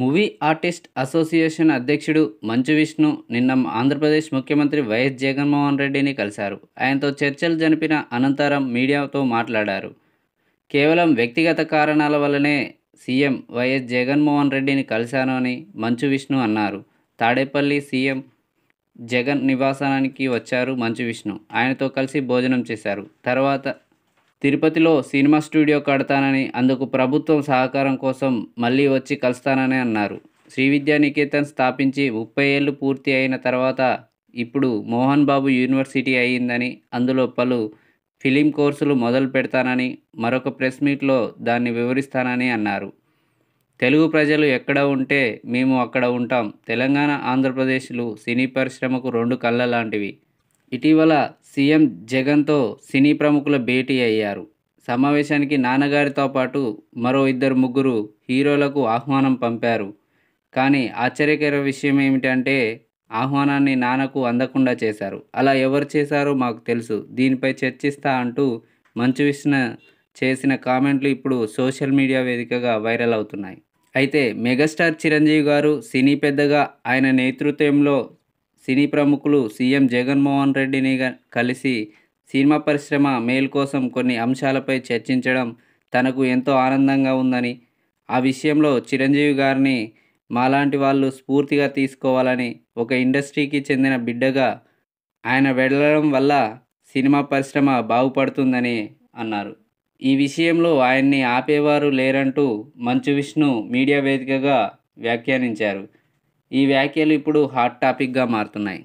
movie artist association అధ్యక్షుడు మంచు విష్ణు నిన్న ఆంధ్రప్రదేశ్ ముఖ్యమంత్రి వైఎస్ జగన్మోహన్ రెడ్డిని కలిశారు ఆయనతో చర్చలు జరిపిన అనంతరం మీడియాతో మాట్లాడారు కేవలం వ్యక్తిగత కారణాల వల్లనే సీఎం వైఎస్ జగన్మోహన్ రెడ్డిని కలిశాను అని మంచు విష్ణు అన్నారు తాడేపల్లి సీఎం జగన్ నివాసానికి వచ్చారు మంచు విష్ణు ఆయనతో కలిసి భోజనం చేశారు తర్వాత తిరుపతిలో సినిమా స్టూడియో కడతానని అందుకు ప్రభుత్వం సహకారం కోసం మళ్ళీ వచ్చి కలుస్తానని అన్నారు శ్రీ నికేతన్ స్థాపించి ముప్పై ఏళ్ళు పూర్తి అయిన తర్వాత ఇప్పుడు మోహన్ బాబు యూనివర్సిటీ అయ్యిందని అందులో పలు ఫిలిం కోర్సులు మొదలు పెడతానని మరొక ప్రెస్ మీట్లో దాన్ని వివరిస్తానని అన్నారు తెలుగు ప్రజలు ఎక్కడ ఉంటే మేము అక్కడ ఉంటాం తెలంగాణ ఆంధ్రప్రదేశ్లు సినీ పరిశ్రమకు రెండు కళ్ళ లాంటివి ఇటీవల సీఎం జగన్తో సినీ ప్రముఖుల భేటీ అయ్యారు సమావేశానికి నాన్నగారితో పాటు మరో ఇద్దరు ముగ్గురు హీరోలకు ఆహ్వానం పంపారు కానీ ఆశ్చర్యకర విషయం ఏమిటంటే ఆహ్వానాన్ని నాన్నకు అందకుండా చేశారు అలా ఎవరు చేశారో మాకు తెలుసు దీనిపై చర్చిస్తా అంటూ మంచు విష్ణ చేసిన కామెంట్లు ఇప్పుడు సోషల్ మీడియా వేదికగా వైరల్ అవుతున్నాయి అయితే మెగాస్టార్ చిరంజీవి గారు సినీ పెద్దగా ఆయన నేతృత్వంలో సినీ ప్రముఖులు సీఎం జగన్మోహన్ రెడ్డిని కలిసి సినిమా పరిశ్రమ మేలు కోసం కొన్ని అంశాలపై చర్చించడం తనకు ఎంతో ఆనందంగా ఉందని ఆ విషయంలో చిరంజీవి గారిని మాలాంటి వాళ్ళు స్ఫూర్తిగా తీసుకోవాలని ఒక ఇండస్ట్రీకి చెందిన బిడ్డగా ఆయన వెళ్ళడం వల్ల సినిమా పరిశ్రమ బాగుపడుతుందని అన్నారు ఈ విషయంలో ఆయన్ని ఆపేవారు లేరంటూ మంచు విష్ణు మీడియా వేదికగా వ్యాఖ్యానించారు ఈ వ్యాఖ్యలు ఇప్పుడు హాట్ టాపిక్గా మారుతున్నాయి